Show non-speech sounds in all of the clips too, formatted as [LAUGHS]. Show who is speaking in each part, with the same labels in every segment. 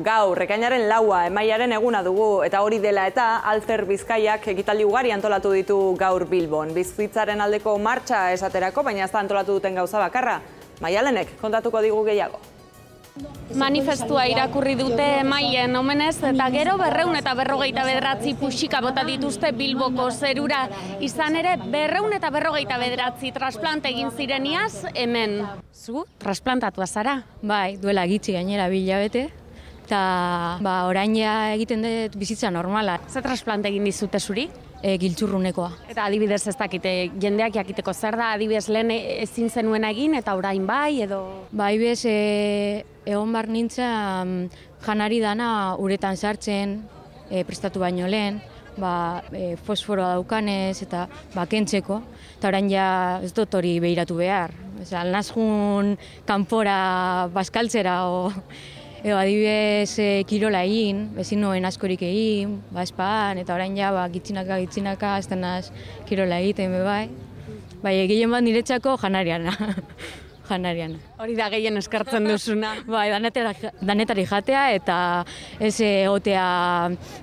Speaker 1: Gaur, rekainaren laua, emaiaren eguna dugu, eta hori dela eta Alfer Bizkaiak egitaldi ugari antolatu ditu gaur Bilbon. Bizkitzaren aldeko martxa esaterako, baina ez da antolatu duten gauza bakarra. Maialenek, kontatuko digu gehiago. Manifestua irakurri dute maien omenez, eta gero berreun eta berrogeita bederatzi puxika bota dituzte Bilboko zerura. Izan ere, berreun eta berrogeita bederatzi trasplante egin zireniaz hemen. Zu,
Speaker 2: trasplantatua zara? Bai, duela gitzi gainera bilabete eta ba, orain egiten dut bizitza normala. Ze trasplante egin dizute zuri? E, giltzurrunekoa.
Speaker 1: Eta adibidez ez dakite, jendeak jakiteko zer da, adibidez lehen e, ezin zenuen
Speaker 2: egin, eta orain bai, edo... Bai bez, e, egon bar nintzen janari dana uretan sartzen, e, prestatu baino lehen, ba, e, fosforoa daukanez eta ba, kentzeko, eta orain ja ez dut hori behiratu behar. Ose, alnazgun kanpora baskaltzera Edo adibidez e, kirola egin, bezin nuen askorik egin, ba espan, eta orain ja, ba, gitzinaka, gitzinaka, azten az, kirola egiten, be bai. Bai, egilen bat niretzako janariana. [LAUGHS] janariana. Hori da gehien eskartzen duzuna. [LAUGHS] bai, danetari jatea eta ez eh, egotea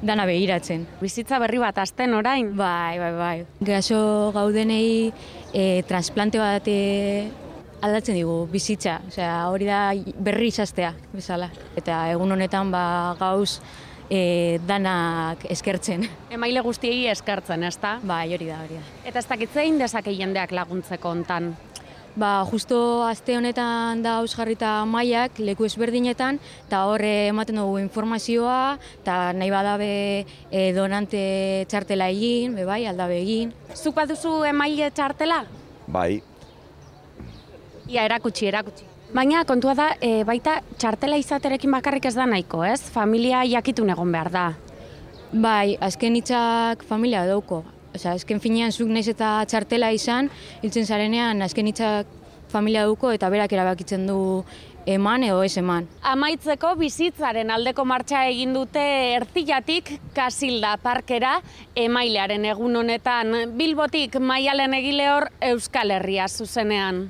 Speaker 2: dana behiratzen. Bizitza berri bat azten orain? Bai, bai, bai. Gaso gaudenei e, transplante bat aldatzen digu bizitza, osea, hori da berri izastea bezala. Eta egun honetan ba, gauz e, danak eskertzen. Emaile guztiei eskertzen,
Speaker 1: ez da? Ba, hori da, hori da. Eta ez dakitzein dezake jendeak laguntzeko hontan? Ba,
Speaker 2: justo aste honetan da eta maiak leku ezberdinetan, eta horre ematen dugu informazioa, eta nahi badabe e, donante txartela egin, be bai, aldabe egin. Zuk duzu emaile txartela? Bai,
Speaker 1: Ia, erakutsi, erakutsi. Baina, kontua da, e, baita txartela izaterekin bakarrik ez da nahiko,
Speaker 2: ez? Familia jakitun egon behar da. Bai, azken itxak familia dauko. Osa, azken finean zuk naiz eta txartela izan, hiltzen zarenean azken itxak familia dauko eta berak erabakitzen du eman edo ez eman.
Speaker 1: Amaitzeko bizitzaren aldeko martxa egin dute ertillatik kasilda parkera emailearen egun honetan. Bilbotik maialen egile hor Euskal Herria zuzenean.